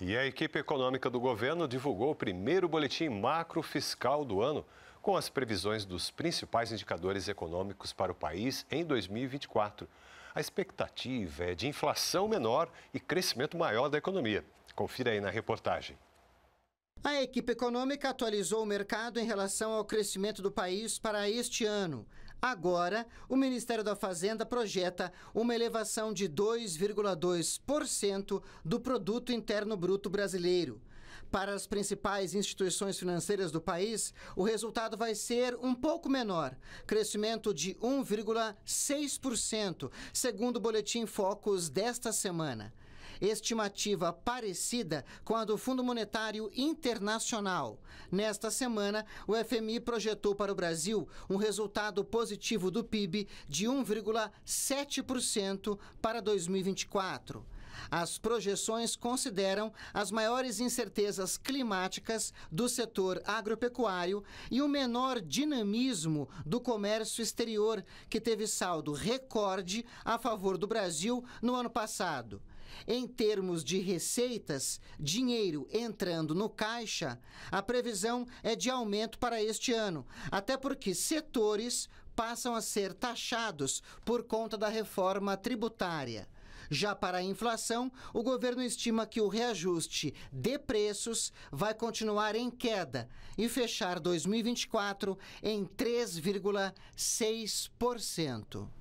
E a equipe econômica do governo divulgou o primeiro boletim macrofiscal do ano, com as previsões dos principais indicadores econômicos para o país em 2024. A expectativa é de inflação menor e crescimento maior da economia. Confira aí na reportagem. A equipe econômica atualizou o mercado em relação ao crescimento do país para este ano. Agora, o Ministério da Fazenda projeta uma elevação de 2,2% do produto interno bruto brasileiro. Para as principais instituições financeiras do país, o resultado vai ser um pouco menor, crescimento de 1,6%, segundo o boletim Focus desta semana estimativa parecida com a do Fundo Monetário Internacional. Nesta semana, o FMI projetou para o Brasil um resultado positivo do PIB de 1,7% para 2024. As projeções consideram as maiores incertezas climáticas do setor agropecuário e o menor dinamismo do comércio exterior, que teve saldo recorde a favor do Brasil no ano passado. Em termos de receitas, dinheiro entrando no caixa, a previsão é de aumento para este ano, até porque setores passam a ser taxados por conta da reforma tributária. Já para a inflação, o governo estima que o reajuste de preços vai continuar em queda e fechar 2024 em 3,6%.